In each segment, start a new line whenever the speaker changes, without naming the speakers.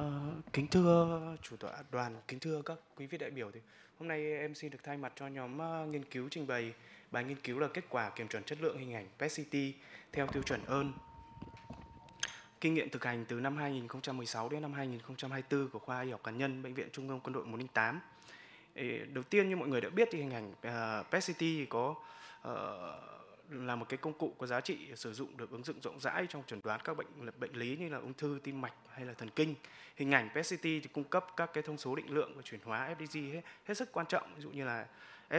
Ờ, kính thưa chủ tọa đoàn, kính thưa các quý vị đại biểu thì hôm nay em xin được thay mặt cho nhóm ờ, nghiên cứu trình bày bài nghiên cứu là kết quả kiểm chuẩn chất lượng hình ảnh PET-CT theo tiêu chuẩn ơn. Kinh nghiệm thực hành từ năm 2016 đến năm 2024 của khoa y học cá nhân bệnh viện Trung ương Quân đội 108. Đầu tiên như mọi người đã biết thì hình ảnh ờ, PET-CT có uh, là một cái công cụ có giá trị sử dụng được ứng dụng rộng rãi trong chuẩn đoán các bệnh bệnh lý như là ung thư tim mạch hay là thần kinh. Hình ảnh PET-CT thì cung cấp các cái thông số định lượng và chuyển hóa FDG hết, hết sức quan trọng, ví dụ như là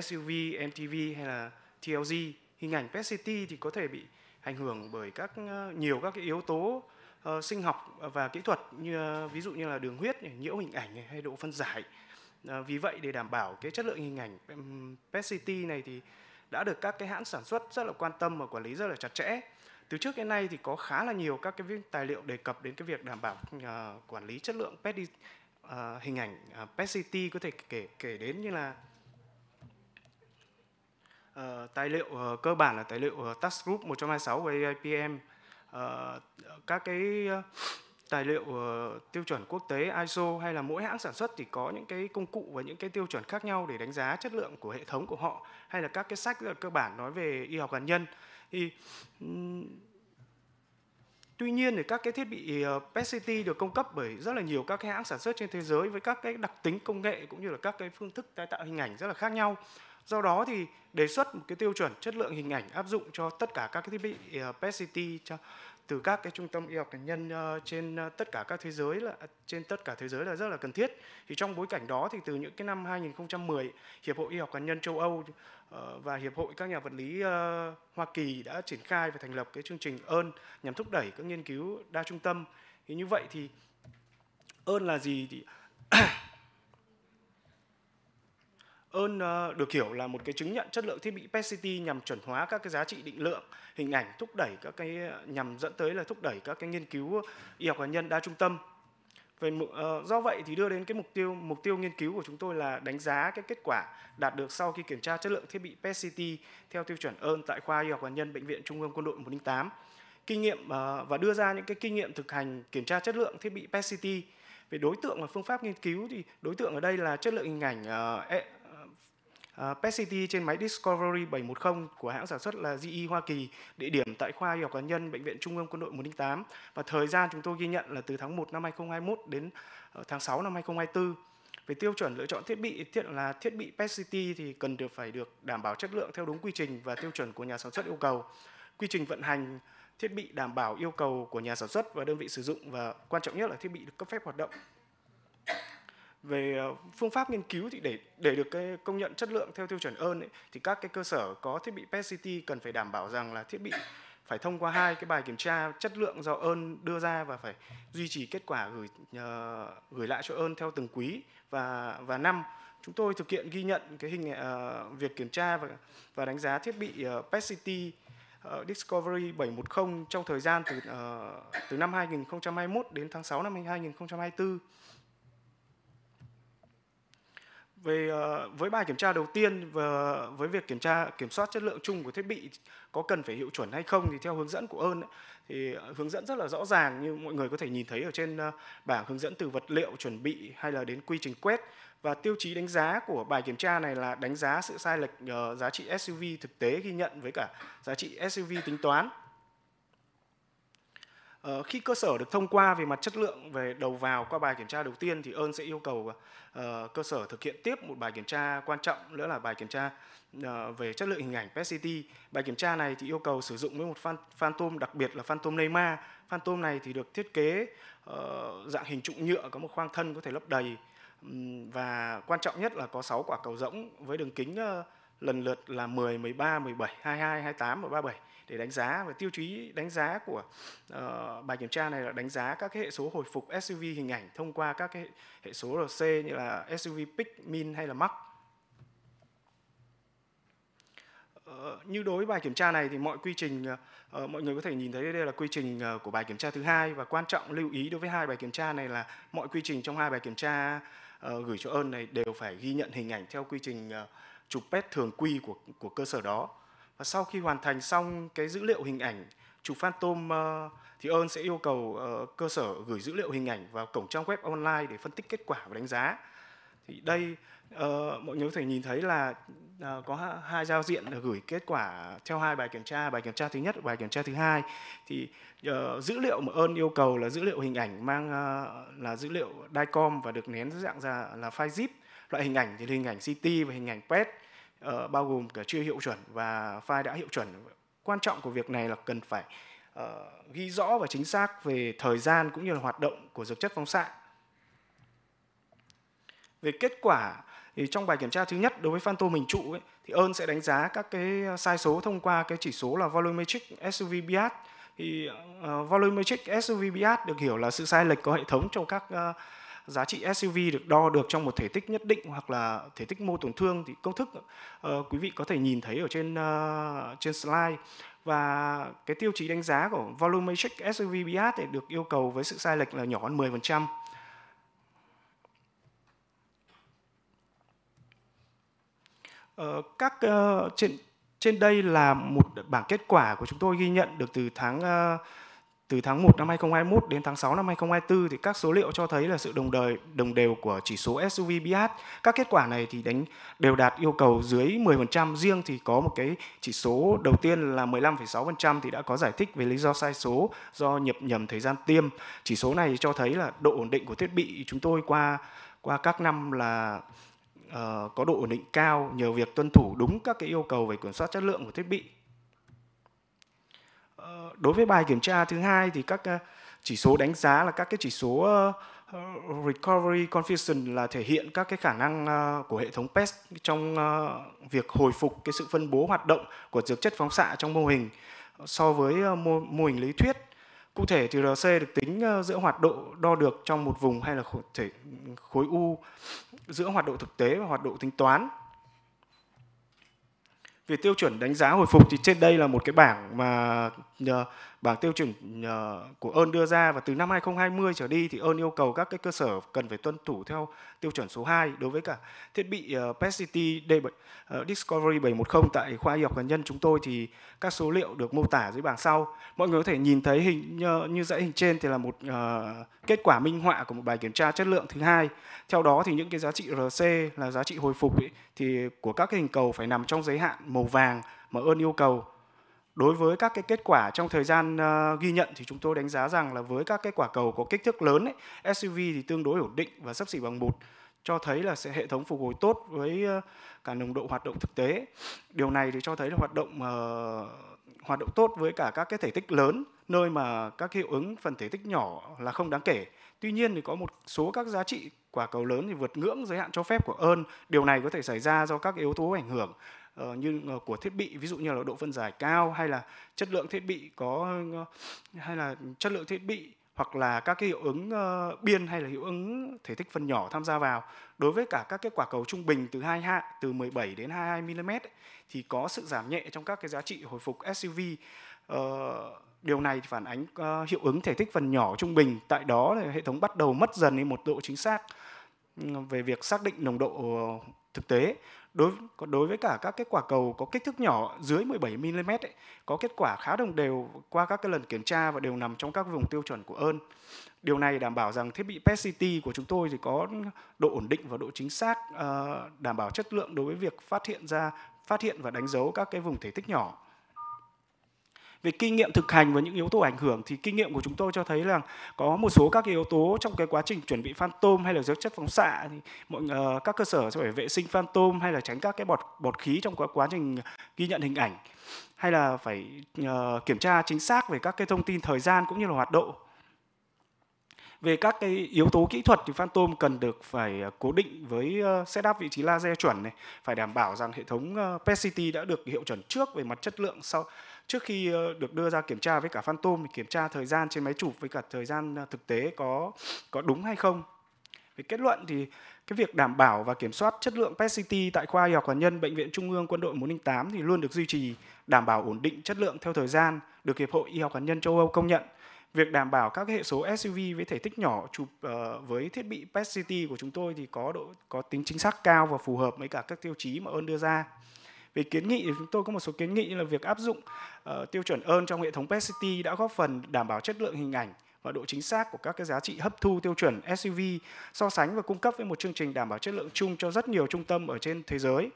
SUV, MTV hay là TLG. Hình ảnh PET-CT thì có thể bị ảnh hưởng bởi các ờ, nhiều các cái yếu tố uh, sinh học và kỹ thuật như uh, ví dụ như là đường huyết, nhiễu hình ảnh hay độ phân giải. Uh, vì vậy để đảm bảo cái chất lượng hình ảnh PET-CT này thì đã được các cái hãng sản xuất rất là quan tâm và quản lý rất là chặt chẽ từ trước đến nay thì có khá là nhiều các cái tài liệu đề cập đến cái việc đảm bảo uh, quản lý chất lượng pet uh, ờ, hình ảnh uh, ờ, pet city có thể kể kể đến như là uh, tài liệu uh, cơ bản là tài liệu uh, task group 126 của AIPM uh, các cái uh, tài liệu uh, tiêu chuẩn quốc tế ISO hay là mỗi hãng sản xuất thì có những cái công cụ và những cái tiêu chuẩn khác nhau để đánh giá chất lượng của hệ thống của họ hay là các cái sách cơ bản nói về y học hạt nhân thì um, Tuy nhiên thì các cái thiết bị ờ, PET-CT được cung cấp bởi rất là nhiều các cái hãng sản xuất trên thế giới với các cái đặc tính công nghệ cũng như là các cái phương thức tái tạo hình ảnh rất là khác nhau. Do đó thì đề xuất một cái tiêu chuẩn chất lượng hình ảnh áp dụng cho tất cả các cái thiết bị ờ, PET-CT cho từ các cái trung tâm y học cá nhân ờ, trên ờ, tất cả các thế giới là trên tất cả thế giới là rất là cần thiết. Thì trong bối cảnh đó thì từ những cái năm 2010, Hiệp hội Y học cá nhân châu Âu và Hiệp hội các nhà vật lý Hoa Kỳ đã triển khai và thành lập cái chương trình ơn nhằm thúc đẩy các nghiên cứu đa trung tâm. Thì như vậy thì ơn là gì thì ơn ờ, được hiểu là một cái chứng nhận chất lượng thiết bị PET-CT nhằm chuẩn hóa các cái giá trị định lượng, hình ảnh thúc đẩy các cái ờ, nhằm dẫn tới là thúc đẩy các cái nghiên cứu y học hạt nhân đa trung tâm. Về uh, do vậy thì đưa đến cái mục tiêu mục tiêu nghiên cứu của chúng tôi là đánh giá cái kết quả đạt được sau khi kiểm tra chất lượng thiết bị PET-CT theo tiêu chuẩn ơn tại khoa y học hạt nhân bệnh viện Trung ương Quân đội 108. Kinh nghiệm uh, và đưa ra những cái kinh nghiệm thực hành kiểm tra chất lượng thiết bị PET-CT về đối tượng và phương pháp nghiên cứu thì đối tượng ở đây là chất lượng hình ảnh uh, Uh, PET CT trên máy Discovery 710 của hãng sản xuất là GE Hoa Kỳ, địa điểm tại khoa y học cá nhân Bệnh viện Trung ương Quân đội 108 và thời gian chúng tôi ghi nhận là từ tháng 1 năm 2021 đến ờ, tháng 6 năm 2024. Về tiêu chuẩn lựa chọn thiết bị thiết là thiết bị PET CT thì cần được phải được đảm bảo chất lượng theo đúng quy trình và tiêu chuẩn của nhà sản xuất yêu cầu. Quy trình vận hành thiết bị đảm bảo yêu cầu của nhà sản xuất và đơn vị sử dụng và quan trọng nhất là thiết bị được cấp phép hoạt động về ờ, phương pháp nghiên cứu thì để để được cái công nhận chất lượng theo tiêu chuẩn ơn ấy, thì các cái cơ sở có thiết bị PET CT cần phải đảm bảo rằng là thiết bị phải thông qua hai cái bài kiểm tra chất lượng do ơn đưa ra và phải duy trì kết quả gửi uh, gửi lại cho ơn theo từng quý và và năm chúng tôi thực hiện ghi nhận cái hình uh, việc kiểm tra và và đánh giá thiết bị uh, PET CT uh, Discovery 710 trong thời gian từ uh, từ năm 2021 đến tháng 6 năm 2024 về ờ, với bài kiểm tra đầu tiên và với việc kiểm tra kiểm soát chất lượng chung của thiết bị có cần phải hiệu chuẩn hay không thì theo hướng dẫn của ơn ấy, thì ờ, hướng dẫn rất là rõ ràng như mọi người có thể nhìn thấy ở trên ờ, bảng hướng dẫn từ vật liệu chuẩn bị hay là đến quy trình quét và tiêu chí đánh giá của bài kiểm tra này là đánh giá sự sai lệch giá trị SUV thực tế ghi nhận với cả giá trị SUV tính toán Ờ, khi cơ sở được thông qua về mặt chất lượng về đầu vào qua bài kiểm tra đầu tiên thì ơn sẽ yêu cầu uh, cơ sở thực hiện tiếp một bài kiểm tra quan trọng nữa là bài kiểm tra uh, về chất lượng hình ảnh PET-CT. Bài kiểm tra này thì yêu cầu sử dụng với một phantom đặc biệt là phantom Neymar. Phantom này thì được thiết kế uh, dạng hình trụ nhựa có một khoang thân có thể lấp đầy um, và quan trọng nhất là có 6 quả cầu rỗng với đường kính uh, lần lượt là 10, 13, 17, 22, 28 và 37 để đánh giá và tiêu chí đánh giá của uh, bài kiểm tra này là đánh giá các cái hệ số hồi phục SUV hình ảnh thông qua các cái hệ số RC như là SUV Peak, Min hay là Max. Uh, như đối với bài kiểm tra này thì mọi quy trình uh, mọi người có thể nhìn thấy đây là quy trình uh, của bài kiểm tra thứ hai và quan trọng lưu ý đối với hai bài kiểm tra này là mọi quy trình trong hai bài kiểm tra gửi cho ơn này đều phải ghi nhận hình ảnh theo quy trình chụp PET thường quy của của cơ sở đó và sau khi hoàn thành xong cái dữ liệu hình ảnh chụp phantom uh, thì ơn sẽ yêu cầu uh, cơ sở gửi dữ liệu hình ảnh vào cổng trang web online để phân tích kết quả và đánh giá thì đây uh, mọi người có thể nhìn thấy là uh, có hai giao diện gửi kết quả theo hai bài kiểm tra bài kiểm tra thứ nhất bài kiểm tra thứ hai thì uh, dữ liệu mà ơn yêu cầu là dữ liệu hình ảnh mang uh, là dữ liệu DICOM và được nén dạng ra là file zip loại hình ảnh thì hình ảnh CT và hình ảnh PET uh, bao gồm cả chưa hiệu chuẩn và file đã hiệu chuẩn quan trọng của việc này là cần phải uh, ghi rõ và chính xác về thời gian cũng như là hoạt động của dược chất phóng xạ về kết quả thì trong bài kiểm tra thứ nhất đối với phan phantom mình trụ ấy, thì ơn sẽ đánh giá các cái sai số thông qua cái chỉ số là volumetric SUV bias thì uh, volumetric SUV bias được hiểu là sự sai lệch có hệ thống trong các uh, giá trị SUV được đo được trong một thể tích nhất định hoặc là thể tích mô tổn thương thì công thức uh, quý vị có thể nhìn thấy ở trên uh, trên slide và cái tiêu chí đánh giá của volumetric SUV BH thì được yêu cầu với sự sai lệch là nhỏ hơn 10%. Ờ, các uh, trên trên đây là một bảng kết quả của chúng tôi ghi nhận được từ tháng uh, từ tháng 1 năm 2021 đến tháng 6 năm 2024 thì các số liệu cho thấy là sự đồng đời đồng đều của chỉ số SUV BH. Các kết quả này thì đánh đều đạt yêu cầu dưới 10%, riêng thì có một cái chỉ số đầu tiên là 15,6% thì đã có giải thích về lý do sai số do nhập nhầm thời gian tiêm. Chỉ số này cho thấy là độ ổn định của thiết bị chúng tôi qua qua các năm là uh, có độ ổn định cao nhờ việc tuân thủ đúng các cái yêu cầu về kiểm soát chất lượng của thiết bị Ờ, đối với bài kiểm tra thứ hai thì các ờ, chỉ số đánh giá là các cái chỉ số ờ, recovery confusion là thể hiện các cái khả năng của hệ thống PES trong việc hồi phục cái sự phân bố hoạt động của dược chất phóng xạ trong mô hình so với mô, mô hình lý thuyết. Cụ thể thì RC được tính giữa hoạt độ đo được trong một vùng hay là khối, thể, khối U giữa hoạt độ thực tế và hoạt độ tính toán. Về tiêu chuẩn đánh giá hồi phục thì trên đây là một cái bảng mà bảng tiêu chuẩn của ơn đưa ra và từ năm 2020 trở đi thì ơn yêu cầu các cái cơ sở cần phải tuân thủ theo tiêu chuẩn số 2 đối với cả thiết bị ờ, PET-CT d ờ, Discovery 710 tại khoa y học hạt nhân chúng tôi thì các số liệu được mô tả dưới bảng sau. Mọi người có thể nhìn thấy hình như dãy hình trên thì là một ờ, kết quả minh họa của một bài kiểm tra chất lượng thứ hai. Theo đó thì những cái giá trị RC là giá trị hồi phục ấy, thì của các cái hình cầu phải nằm trong giới hạn màu vàng mà ơn yêu cầu đối với các cái kết quả trong thời gian uh, ghi nhận thì chúng tôi đánh giá rằng là với các cái quả cầu có kích thước lớn ấy, SUV thì tương đối ổn định và sấp xỉ bằng một cho thấy là sẽ hệ thống phục hồi tốt với ờ, cả nồng độ hoạt động thực tế. Điều này thì cho thấy là hoạt động uh, hoạt động tốt với cả các cái thể tích lớn nơi mà các hiệu ứng phần thể tích nhỏ là không đáng kể. Tuy nhiên thì có một số các giá trị quả cầu lớn thì vượt ngưỡng giới hạn cho phép của ơn. Điều này có thể xảy ra do các yếu tố ảnh hưởng Ờ, như ờ, của thiết bị ví dụ như là độ phân giải cao hay là chất lượng thiết bị có ờ, hay là chất lượng thiết bị hoặc là các cái hiệu ứng biên hay là hiệu ứng thể tích phần nhỏ tham gia vào. Đối với cả các cái quả cầu trung bình từ 2 hạ từ 17 đến 22 mm ấy, thì có sự giảm nhẹ trong các cái giá trị hồi phục SUV. điều này phản ánh hiệu ứng thể tích phần nhỏ trung bình. Tại đó hệ thống bắt đầu mất dần đi một độ chính xác ừ, về việc xác định nồng độ thực tế đối đối với cả các kết quả cầu có kích thước nhỏ dưới 17 mm ấy, có kết quả khá đồng đều qua các cái lần kiểm tra và đều nằm trong các vùng tiêu chuẩn của ơn. Điều này đảm bảo rằng thiết bị PET-CT của chúng tôi thì có độ ổn định và độ chính xác ờ, đảm bảo chất lượng đối với việc phát hiện ra phát hiện và đánh dấu các cái vùng thể tích nhỏ về kinh nghiệm thực hành và những yếu tố ảnh hưởng thì kinh nghiệm của chúng tôi cho thấy là có một số các yếu tố trong cái quá trình chuẩn bị phan tôm hay là dược chất phóng xạ thì mọi uh, các cơ sở sẽ phải vệ sinh phan tôm hay là tránh các cái bọt bọt khí trong quá, quá trình ghi nhận hình ảnh hay là phải uh, kiểm tra chính xác về các cái thông tin thời gian cũng như là hoạt độ về các cái yếu tố kỹ thuật thì Phantom cần được phải ờ, cố định với setup vị trí laser chuẩn này, phải đảm bảo rằng hệ thống PCT đã được hiệu chuẩn trước về mặt chất lượng sau trước khi ờ, được đưa ra kiểm tra với cả phantom thì kiểm tra thời gian trên máy chụp với cả thời gian ờ, thực tế có có đúng hay không về kết luận thì cái việc đảm bảo và kiểm soát chất lượng PET-CT tại khoa y học hạt nhân Bệnh viện Trung ương Quân đội 108 thì luôn được duy trì, đảm bảo ổn định chất lượng theo thời gian, được Hiệp hội Y học hạt nhân châu Âu công nhận. Việc đảm bảo các hệ số SUV với thể tích nhỏ chụp uh, với thiết bị PET-CT của chúng tôi thì có độ có tính chính xác cao và phù hợp với cả các tiêu chí mà ơn đưa ra. Về kiến nghị thì chúng tôi có một số kiến nghị như là việc áp dụng uh, tiêu chuẩn ơn trong hệ thống PET-CT đã góp phần đảm bảo chất lượng hình ảnh và độ chính xác của các cái giá trị hấp thu tiêu chuẩn SUV so sánh và cung cấp với một chương trình đảm bảo chất lượng chung cho rất nhiều trung tâm ở trên thế giới.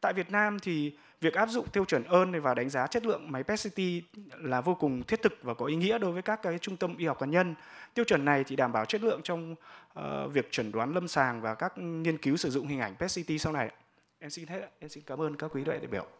Tại Việt Nam thì việc áp dụng tiêu chuẩn ơn và đánh giá chất lượng máy PET CT là vô cùng thiết thực và có ý nghĩa đối với các cái trung tâm y học cá nhân. Tiêu chuẩn này thì đảm bảo chất lượng trong uh, việc chuẩn đoán lâm sàng và các nghiên cứu sử dụng hình ảnh PET CT sau này em xin hết em xin cảm ơn các quý đại đại biểu